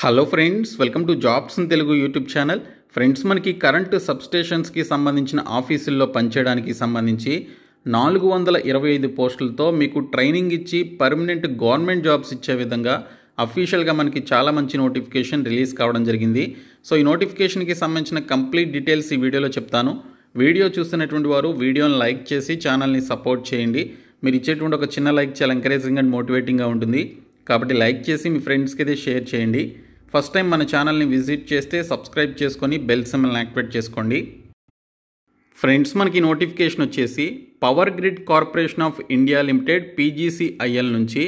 hello friends welcome to jobs in Telugu YouTube channel friends మనకి current సబ్స్టేషన్స్కి సంబంధించిన ఆఫీసుల్లో పనిచేయడానికి సంబంధించి నాలుగు వందల ఇరవై ఐదు పోస్టులతో మీకు ట్రైనింగ్ ఇచ్చి పర్మనెంట్ గవర్నమెంట్ జాబ్స్ ఇచ్చే విధంగా అఫీషియల్గా మనకి చాలా మంచి నోటిఫికేషన్ రిలీజ్ కావడం జరిగింది సో ఈ నోటిఫికేషన్కి సంబంధించిన కంప్లీట్ డీటెయిల్స్ ఈ వీడియోలో చెప్తాను వీడియో చూస్తున్నటువంటి వారు వీడియోని లైక్ చేసి ఛానల్ని సపోర్ట్ చేయండి మీరు ఇచ్చేటువంటి ఒక చిన్న లైక్ చాలా ఎంకరేజింగ్ అండ్ మోటివేటింగ్గా ఉంటుంది కాబట్టి లైక్ చేసి మీ ఫ్రెండ్స్కి అయితే షేర్ చేయండి ఫస్ట్ టైం మన ఛానల్ని విజిట్ చేస్తే సబ్స్క్రైబ్ చేసుకొని బెల్ సిమ్మల్ని యాక్టివేట్ చేసుకోండి ఫ్రెండ్స్ మనకి నోటిఫికేషన్ వచ్చేసి power grid corporation of India limited PGCIL నుంచి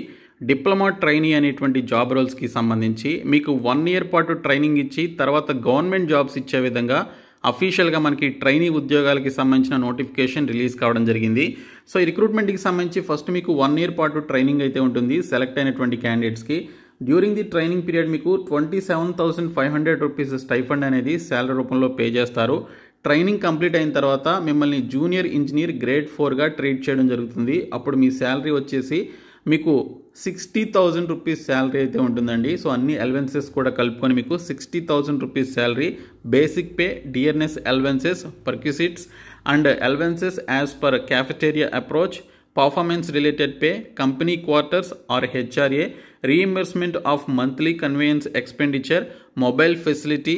డిప్లొమా ట్రైనీ అనేటువంటి జాబ్ రోల్స్కి సంబంధించి మీకు వన్ ఇయర్ పాటు ట్రైనింగ్ ఇచ్చి తర్వాత గవర్నమెంట్ జాబ్స్ ఇచ్చే విధంగా అఫీషియల్గా మనకి ట్రైనీ ఉద్యోగాలకి సంబంధించిన నోటిఫికేషన్ రిలీజ్ కావడం జరిగింది సో ఈ రిక్రూట్మెంట్కి సంబంధించి ఫస్ట్ మీకు వన్ ఇయర్ పాటు ట్రైనింగ్ అయితే ఉంటుంది సెలెక్ట్ అయినటువంటి క్యాండిడేట్స్కి డ్యూరింగ్ ది ట్రైనింగ్ పీరియడ్ మీకు twenty seven thousand five hundred rupees stipend అనేది శాలరీ రూపంలో పే చేస్తారు ట్రైనింగ్ కంప్లీట్ అయిన తర్వాత మిమ్మల్ని జూనియర్ ఇంజనీర్ గ్రేడ్ ఫోర్గా ట్రీట్ చేయడం జరుగుతుంది అప్పుడు మీ శాలరీ వచ్చేసి మీకు సిక్స్టీ థౌజండ్ రూపీస్ శాలరీ అయితే ఉంటుందండి సో అన్ని అలవెన్సెస్ కూడా కలుపుకొని మీకు sixty thousand rupees salary basic pay DNS allowances perquisites and allowances as per cafeteria approach performance related pay company quarters or HRA reimbursement of monthly conveyance expenditure mobile facility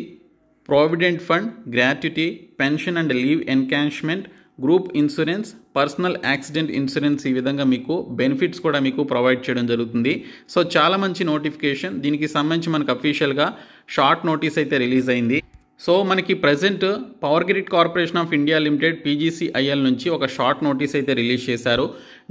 provident fund gratuity pension and leave encashment group insurance personal accident insurance ఈ విధంగా మీకు benefits కూడా మీకు provide చేయడం జరుగుతుంది so చాలా మంచి notification దీనికి సంబంధించి మనకు అఫీషియల్గా షార్ట్ నోటీస్ అయితే రిలీజ్ అయింది సో మనకి present power grid corporation of India limited PGCIL నుంచి ఒక షార్ట్ నోటీస్ అయితే రిలీజ్ చేశారు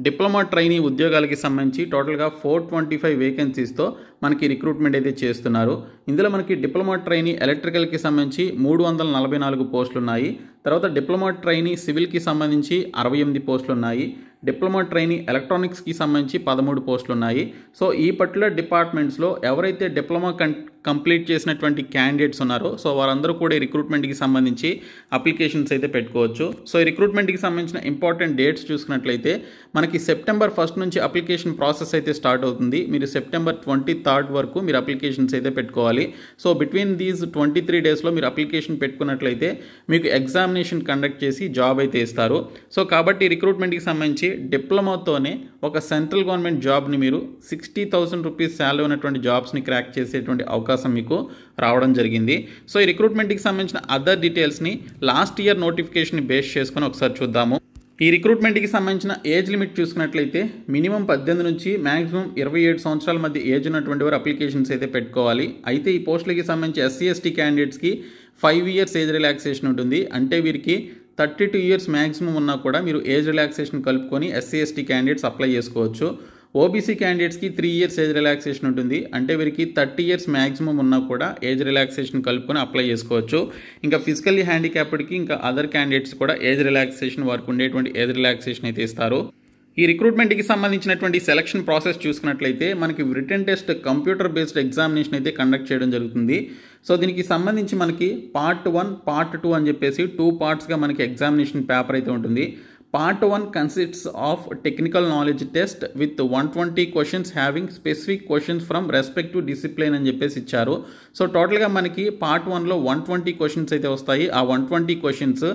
డిప్లొమా ట్రైనీ ఉద్యోగాలకి సంబంధించి టోటల్గా ఫోర్ ట్వంటీ ఫైవ్ వేకెన్సీస్తో మనకి రిక్రూట్మెంట్ అయితే చేస్తున్నారు ఇందులో మనకి డిప్లొమా ట్రైనీ ఎలక్ట్రికల్కి సంబంధించి మూడు వందల నలభై నాలుగు పోస్టులు ఉన్నాయి తర్వాత డిప్లొమా ట్రైనీ సివిల్కి సంబంధించి అరవై ఎనిమిది పోస్టులు ఉన్నాయి డిప్లొమా ట్రైనీ ఎలక్ట్రానిక్స్కి సంబంధించి పదమూడు పోస్టులు ఉన్నాయి సో ఈ పర్టికులర్ డిపార్ట్మెంట్స్లో ఎవరైతే డిప్లొమా కం కంప్లీట్ చేసినటువంటి క్యాండిడేట్స్ ఉన్నారు సో వారందరూ కూడా రిక్రూట్మెంట్కి సంబంధించి అప్లికేషన్స్ అయితే పెట్టుకోవచ్చు సో ఈ రిక్రూట్మెంట్కి సంబంధించిన ఇంపార్టెంట్ డేట్స్ చూసుకున్నట్లయితే మనకి సెప్టెంబర్ ఫస్ట్ నుంచి అప్లికేషన్ ప్రాసెస్ అయితే స్టార్ట్ అవుతుంది మీరు సెప్టెంబర్ ట్వంటీ థర్డ్ వరకు మీరు అప్లికేషన్స్ అయితే పెట్టుకోవాలి so between these twenty three డేస్లో మీరు అప్లికేషన్ పెట్టుకున్నట్లయితే మీకు ఎగ్జామినేషన్ కండక్ట్ చేసి జాబ్ అయితే ఇస్తారు సో కాబట్టి రిక్రూట్మెంట్కి సంబంధించి డిప్లొమాతోనే ఒక సెంట్రల్ గవర్నమెంట్ జాబ్ని మీరు సిక్స్టీ థౌసండ్ రూపీస్ శాలరీ ఉన్నటువంటి జాబ్స్ని క్రాక్ చేసేటువంటి అవకాశం అవకాశం మీకు రావడం జరిగింది సో ఈ రిక్రూట్మెంట్కి సంబంధించిన అదర్ డీటెయిల్స్ని లాస్ట్ ఇయర్ నోటిఫికేషన్ని బేస్ చేసుకొని ఒకసారి చూద్దాము ఈ రిక్రూట్మెంట్కి సంబంధించిన ఏజ్ లిమిట్ చూసుకున్నట్లయితే మినిమం పద్దెనిమిది నుంచి మ్యాక్సిమం ఇరవై ఏడు సంవత్సరాల మధ్య ఏజ్ ఉన్నటువంటి వారు అప్లికేషన్స్ అయితే పెట్టుకోవాలి అయితే ఈ పోస్టులకి సంబంధించి ఎస్సీ ఎస్టీ క్యాండిడేట్స్కి ఫైవ్ ఇయర్స్ ఏజ్ రిలాక్సేషన్ ఉంటుంది అంటే వీరికి థర్టీ టూ ఇయర్స్ మ్యాక్సిమం ఉన్నా కూడా మీరు ఏజ్ రిలాక్సేషన్ కలుపుకొని ఎస్సీ ఎస్టీ క్యాండిడేట్స్ అప్లై చేసుకోవచ్చు ఓబీసీ క్యాండిడేట్స్కి త్రీ ఇయర్స్ ఏజ్ రిలాక్సేషన్ ఉంటుంది అంటే వీరికి థర్టీ ఇయర్స్ మ్యాక్సిమం ఉన్నా కూడా ఏజ్ రిలాక్సేషన్ కలుపుకొని అప్లై చేసుకోవచ్చు ఇంకా ఫిజికల్లీ హ్యాండిక్యాప్డ్కి ఇంకా అదర్ క్యాండిడేట్స్ కూడా ఏజ్ రిలాక్సేషన్ వారికి ఉండేటువంటి ఏజ్ రిలాక్సేషన్ అయితే ఇస్తారు ఈ రిక్రూట్మెంట్కి సంబంధించినటువంటి సెలక్షన్ ప్రాసెస్ చూసుకున్నట్లయితే మనకి written test computer based examination అయితే కండక్ట్ చేయడం జరుగుతుంది సో దీనికి సంబంధించి మనకి పార్ట్ వన్ పార్ట్ టూ అని చెప్పేసి టూ పార్ట్స్గా మనకి ఎగ్జామినేషన్ పేపర్ అయితే ఉంటుంది part one consists of technical knowledge test with one twenty questions having specific questions from respective discipline అని చెప్పేసి ఇచ్చారు సో టోటల్గా మనకి పార్ట్ వన్లో వన్ ట్వంటీ క్వశ్చన్స్ అయితే వస్తాయి ఆ one twenty questions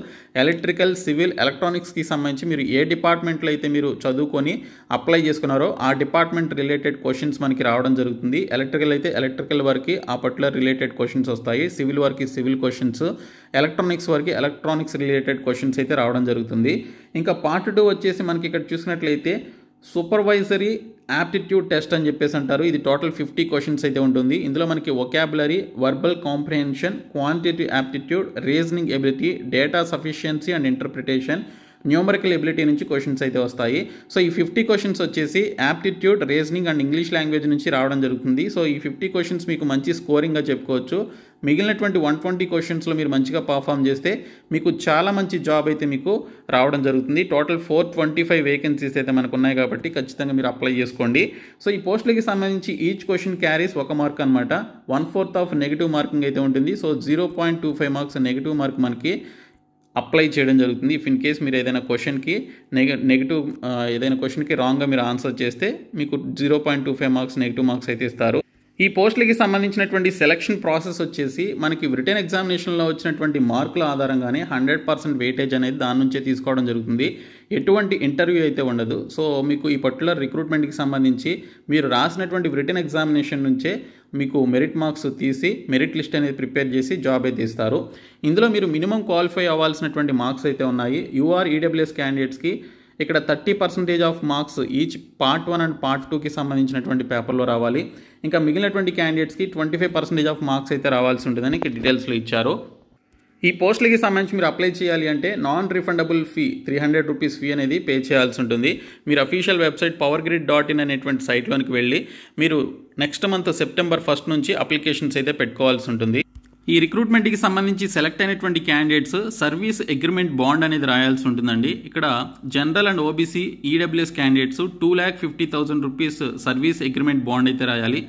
electrical civil ఎలక్ట్రానిక్స్కి సంబంధించి మీరు ఏ డిపార్ట్మెంట్లో అయితే మీరు చదువుకొని అప్లై చేసుకున్నారో ఆ డిపార్ట్మెంట్ రిలేటెడ్ క్వశ్చన్స్ మనకి రావడం జరుగుతుంది ఎలక్ట్రికల్ అయితే ఎలక్ట్రికల్ వారికి ఆ పర్టికులర్ రిలేటెడ్ క్వశ్చన్స్ వస్తాయి సివిల్ వారికి సివిల్ క్వశ్చన్స్ ఎలక్ట్రానిక్స్ వరకు ఎలక్ట్రానిక్స్ రిలేటెడ్ క్వశ్చన్స్ అయితే రావడం జరుగుతుంది ఇంకా పార్ట్ టూ వచ్చేసి మనకి ఇక్కడ చూసినట్లయితే సూపర్వైజరీ యాప్టిట్యూడ్ టెస్ట్ అని చెప్పేసి అంటారు ఇది టోటల్ ఫిఫ్టీ క్వశ్చన్స్ అయితే ఉంటుంది ఇందులో మనకి vocabulary verbal comprehension quantity aptitude reasoning ability data sufficiency and interpretation numerical ability నుంచి క్వశ్చన్స్ అయితే వస్తాయి సో ఈ ఫిఫ్టీ క్వశ్చన్స్ వచ్చేసి aptitude reasoning and English language నుంచి రావడం జరుగుతుంది సో ఈ ఫిఫ్టీ క్వశ్చన్స్ మీకు మంచి స్కోరింగ్గా చెప్పుకోవచ్చు మిగిలినటువంటి వన్ ట్వంటీ క్వశ్చన్స్లో మీరు మంచిగా పర్ఫామ్ చేస్తే మీకు చాలా మంచి జాబ్ అయితే మీకు రావడం జరుగుతుంది total four twenty five vacancies అయితే మనకు ఉన్నాయి కాబట్టి ఖచ్చితంగా మీరు అప్లై చేసుకోండి సో ఈ పోస్టులకి సంబంధించి ఈచ్ క్వశ్చన్ క్యారీస్ ఒక మార్క్ అనమాట one fourth of negative marking అయితే ఉంటుంది so zero point two five marks negative mark మనకి అప్లై చేయడం జరుగుతుంది ఇఫ్ ఇన్ కేస్ మీరు ఏదైనా క్వశ్చన్కి నెగ నెగిటివ్ ఏదైనా క్వశ్చన్కి రాంగ్గా మీరు ఆన్సర్ చేస్తే మీకు zero point two five marks negative marks అయితే ఇస్తారు ఈ పోస్టులకి సంబంధించినటువంటి సెలక్షన్ ప్రాసెస్ వచ్చేసి మనకి రిటర్న్ ఎగ్జామినేషన్లో వచ్చినటువంటి మార్కుల ఆధారంగానే హండ్రెడ్ పర్సెంట్ వెయిటేజ్ అనేది దాని నుంచే తీసుకోవడం జరుగుతుంది ఎటువంటి ఇంటర్వ్యూ అయితే ఉండదు సో మీకు ఈ పర్టికులర్ రిక్రూట్మెంట్కి సంబంధించి మీరు రాసినటువంటి రిటర్న్ ఎగ్జామినేషన్ నుంచే మీకు మెరిట్ మార్క్స్ తీసి మెరిట్ లిస్ట్ అనేది ప్రిపేర్ చేసి జాబ్ అయితే ఇస్తారు ఇందులో మీరు మినిమం క్వాలిఫై అవ్వాల్సినటువంటి మార్క్స్ అయితే ఉన్నాయి యూఆర్ ఈడబ్ల్యూఎస్ క్యాండిడేట్స్కి ఇక్కడ thirty percentage of marks each part one and part టూకి సంబంధించినటువంటి పేపర్లో రావాలి ఇంకా మిగిలినటువంటి క్యాండిడేట్స్కి twenty five percentage of marks అయితే రావాల్సి ఉంటుందని ఇక్కడ డీటెయిల్స్లో ఇచ్చారు ఈ పోస్టులకి సంబంధించి మీరు అప్లై చేయాలి అంటే non refundable fee three hundred rupees fee అనేది పే చేయాల్సి ఉంటుంది మీరు official website power grid dot in అనేటువంటి సైట్లోనికి వెళ్ళి మీరు నెక్స్ట్ మంత్ సెప్టెంబర్ ఫస్ట్ నుంచి అప్లికేషన్స్ అయితే పెట్టుకోవాల్సి ఉంటుంది ఈ రిక్రూట్మెంట్కి సంబంధించి సెలెక్ట్ అయినటువంటి క్యాండిడేట్స్ సర్వీస్ అగ్రిమెంట్ బాండ్ అనేది రాయాల్సి ఉంటుందండి ఇక్కడ general and OBC EWS candidates two lakh fifty thousand rupees service agreement bond అయితే రాయాలి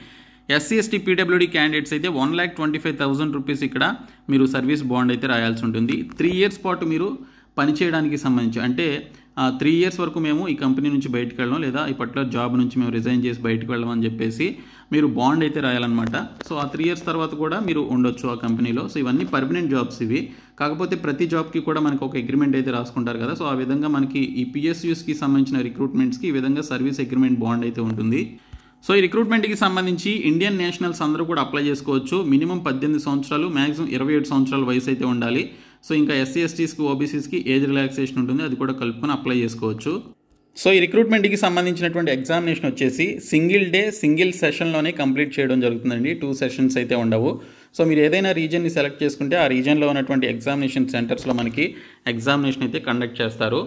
ఎస్సీ ఎస్టీ పీడబ్ల్యూడీ క్యాండిడేట్స్ అయితే one lakh twenty five thousand rupees ఇక్కడ మీరు సర్వీస్ బాండ్ అయితే రాయాల్సి ఉంటుంది త్రీ ఇయర్స్ పాటు మీరు పనిచేయడానికి సంబంధించి అంటే త్రీ ఇయర్స్ వరకు మేము ఈ కంపెనీ నుంచి బయటకు వెళ్ళడం లేదా ఈ జాబ్ నుంచి మేము రిజైన్ చేసి బయటకు వెళ్ళడం అని చెప్పేసి మీరు బాండ్ అయితే రాయాలన్నమాట సో ఆ త్రీ ఇయర్స్ తర్వాత కూడా మీరు ఉండొచ్చు ఆ కంపెనీలో సో ఇవన్నీ పర్మనెంట్ జాబ్స్ ఇవి కాకపోతే ప్రతి జాబ్కి కూడా మనకు ఒక అగ్రిమెంట్ అయితే రాసుకుంటారు కదా సో ఆ విధంగా మనకి ఈ పిఎస్యూస్కి సంబంధించిన రిక్రూట్మెంట్స్కి ఈ విధంగా సర్వీస్ అగ్రిమెంట్ బాండ్ అయితే ఉంటుంది సో ఈ రిక్రూట్మెంట్కి సంబంధించి ఇండియన్ నేషనల్స్ అందరూ కూడా అప్లై చేసుకోవచ్చు మినిమం పద్దెనిమిది సంవత్సరాలు మ్యాక్సిమం ఇరవై ఏడు సంవత్సరాల వయసు అయితే ఉండాలి సో ఇంకా ఎస్సీ ఎస్టీస్కి ఓబీసీస్కి ఏజ్ రిలాక్సేషన్ ఉంటుంది అది కూడా కలుపుకొని అప్లై చేసుకోవచ్చు సో ఈ రిక్రూట్మెంట్కి సంబంధించినటువంటి ఎగ్జామినేషన్ వచ్చేసి సింగిల్ డే సింగిల్ సెషన్లోనే కంప్లీట్ చేయడం జరుగుతుందండి టూ సెషన్స్ అయితే ఉండవు సో మీరు ఏదైనా రీజన్ని సెలెక్ట్ చేసుకుంటే ఆ రీజన్లో ఉన్నటువంటి ఎగ్జామినేషన్ సెంటర్స్లో మనకి ఎగ్జామినేషన్ అయితే కండక్ట్ చేస్తారు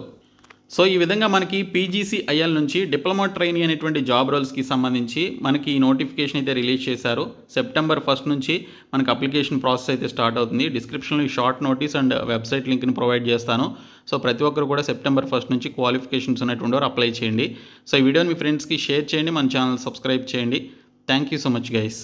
సో ఈ విధంగా మనకి పీజీసీఐఎల్ నుంచి డిప్లొమా ట్రైనీ అనేటువంటి జాబ్ రోల్స్కి సంబంధించి మనకి ఈ నోటిఫికేషన్ అయితే రిలీజ్ చేశారు సెప్టెంబర్ ఫస్ట్ నుంచి మనకి అప్లికేషన్ ప్రాసెస్ అయితే స్టార్ట్ అవుతుంది డిస్క్రిప్షన్లో షార్ట్ నోటీస్ అండ్ వెబ్సైట్ లింక్ని ప్రొవైడ్ చేస్తాను సో ప్రతి ఒక్కరు కూడా సెప్టెంబర్ ఫస్ట్ నుంచి క్వాలిఫికేషన్స్ ఉన్నటువంటి వారు అప్లై చేయండి సో ఈ వీడియోని మీ ఫ్రెండ్స్కి షేర్ చేయండి మన ఛానల్ సబ్స్క్రైబ్ చేయండి thank you so much guys